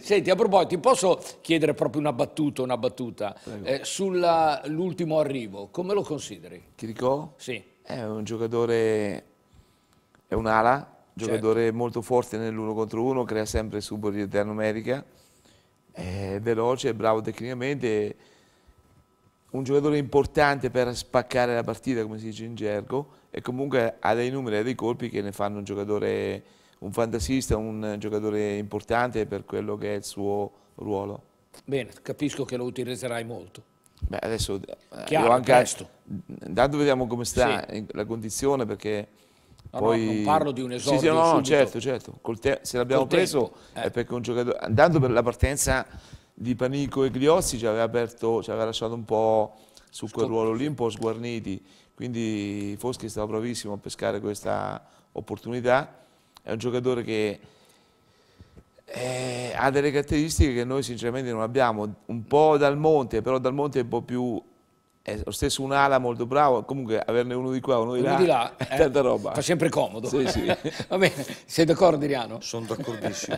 Senti, a proposito, ti posso chiedere proprio una battuta, una battuta eh, sull'ultimo arrivo? Come lo consideri? Chirico? Sì. È un giocatore, è un'ala, giocatore certo. molto forte nell'uno contro uno, crea sempre superiorità numerica, è veloce, è bravo tecnicamente, un giocatore importante per spaccare la partita, come si dice in gergo, e comunque ha dei numeri, e dei colpi che ne fanno un giocatore un fantasista, un giocatore importante per quello che è il suo ruolo. Bene, capisco che lo utilizzerai molto. Beh, adesso eh, Chiaro, anche, presto. Intanto vediamo come sta sì. la condizione perché no, poi... No, non parlo di un esordio sì, sì, no, no certo, certo. se l'abbiamo preso eh. è perché un giocatore... Andando per la partenza di Panico e Gliossi ci aveva, aperto, ci aveva lasciato un po' su quel Scop ruolo lì, un po' sguarniti. Quindi Foschi è stato bravissimo a pescare questa opportunità è un giocatore che eh, ha delle caratteristiche che noi sinceramente non abbiamo, un po' dal monte, però dal monte è un po' più è lo stesso un ala molto bravo, comunque averne uno di qua, uno di uno là, di là è eh, tanta roba. Fa sempre comodo. Sì, sì. Va bene, sei d'accordo Diriano? Sono d'accordissimo.